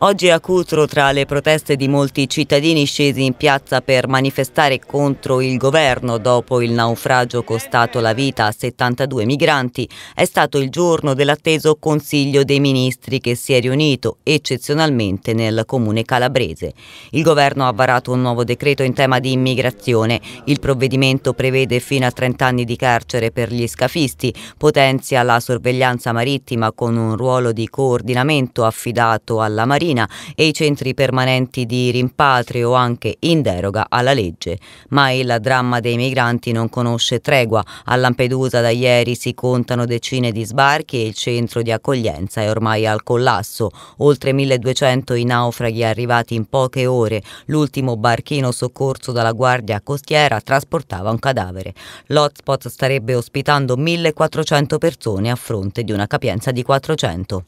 Oggi a Cutro, tra le proteste di molti cittadini scesi in piazza per manifestare contro il governo dopo il naufragio costato la vita a 72 migranti, è stato il giorno dell'atteso Consiglio dei Ministri che si è riunito eccezionalmente nel comune calabrese. Il governo ha varato un nuovo decreto in tema di immigrazione. Il provvedimento prevede fino a 30 anni di carcere per gli scafisti, potenzia la sorveglianza marittima con un ruolo di coordinamento affidato alla Marina cittadina e i centri permanenti di rimpatrio anche in deroga alla legge. Ma il dramma dei migranti non conosce tregua. A Lampedusa da ieri si contano decine di sbarchi e il centro di accoglienza è ormai al collasso. Oltre 1200 i naufraghi arrivati in poche ore. L'ultimo barchino soccorso dalla Guardia Costiera trasportava un cadavere. L'hotspot starebbe ospitando 1400 persone a fronte di una capienza di 400.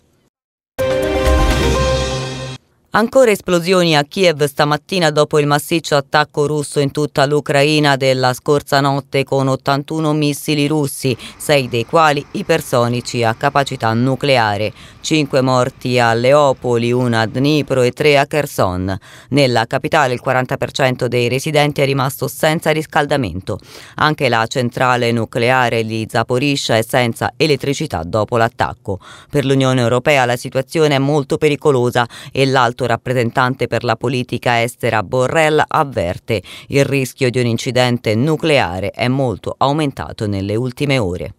Ancora esplosioni a Kiev stamattina dopo il massiccio attacco russo in tutta l'Ucraina della scorsa notte con 81 missili russi, sei dei quali ipersonici a capacità nucleare. Cinque morti a Leopoli, una a Dnipro e tre a Kherson. Nella capitale il 40% dei residenti è rimasto senza riscaldamento. Anche la centrale nucleare di Zaporizhia è senza elettricità dopo l'attacco. Per l'Unione Europea la situazione è molto pericolosa e l'alto l'alto rappresentante per la politica estera Borrell avverte il rischio di un incidente nucleare è molto aumentato nelle ultime ore.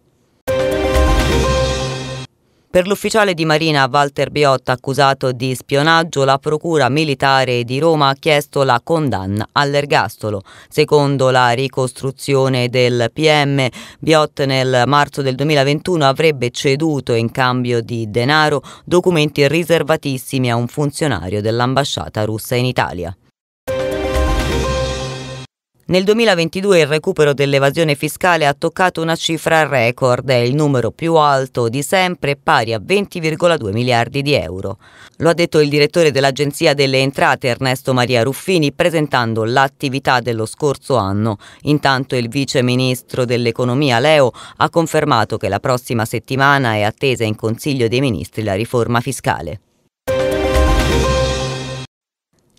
Per l'ufficiale di Marina Walter Biotta accusato di spionaggio, la Procura Militare di Roma ha chiesto la condanna all'ergastolo. Secondo la ricostruzione del PM, Biotta nel marzo del 2021 avrebbe ceduto in cambio di denaro documenti riservatissimi a un funzionario dell'ambasciata russa in Italia. Nel 2022 il recupero dell'evasione fiscale ha toccato una cifra record, è il numero più alto di sempre, pari a 20,2 miliardi di euro. Lo ha detto il direttore dell'Agenzia delle Entrate Ernesto Maria Ruffini presentando l'attività dello scorso anno. Intanto il vice ministro dell'Economia Leo ha confermato che la prossima settimana è attesa in Consiglio dei Ministri la riforma fiscale.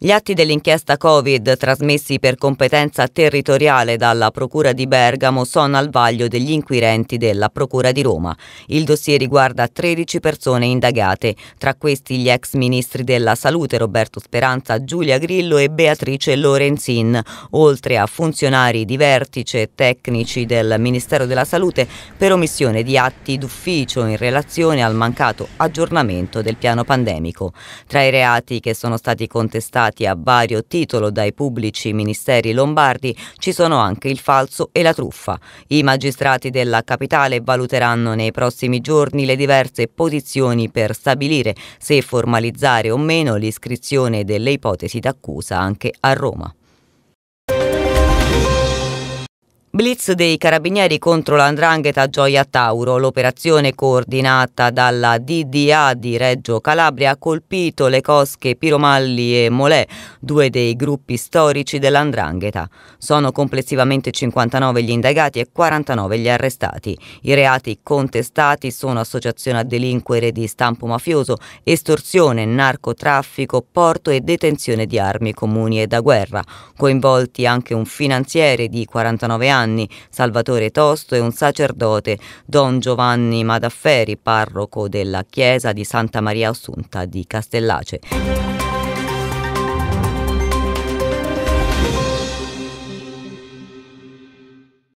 Gli atti dell'inchiesta Covid trasmessi per competenza territoriale dalla Procura di Bergamo sono al vaglio degli inquirenti della Procura di Roma. Il dossier riguarda 13 persone indagate, tra questi gli ex ministri della Salute Roberto Speranza, Giulia Grillo e Beatrice Lorenzin, oltre a funzionari di vertice e tecnici del Ministero della Salute per omissione di atti d'ufficio in relazione al mancato aggiornamento del piano pandemico. Tra i reati che sono stati contestati segnalati a vario titolo dai pubblici ministeri lombardi ci sono anche il falso e la truffa. I magistrati della capitale valuteranno nei prossimi giorni le diverse posizioni per stabilire se formalizzare o meno l'iscrizione delle ipotesi d'accusa anche a Roma. Blitz dei carabinieri contro l'andrangheta Gioia Tauro. L'operazione coordinata dalla DDA di Reggio Calabria ha colpito le cosche Piromalli e Molè, due dei gruppi storici dell'andrangheta. Sono complessivamente 59 gli indagati e 49 gli arrestati. I reati contestati sono associazione a delinquere di stampo mafioso, estorsione, narcotraffico, porto e detenzione di armi comuni e da guerra. Coinvolti anche un finanziere di 49 anni Giovanni Salvatore Tosto e un sacerdote, Don Giovanni Madafferi, parroco della chiesa di Santa Maria Assunta di Castellace.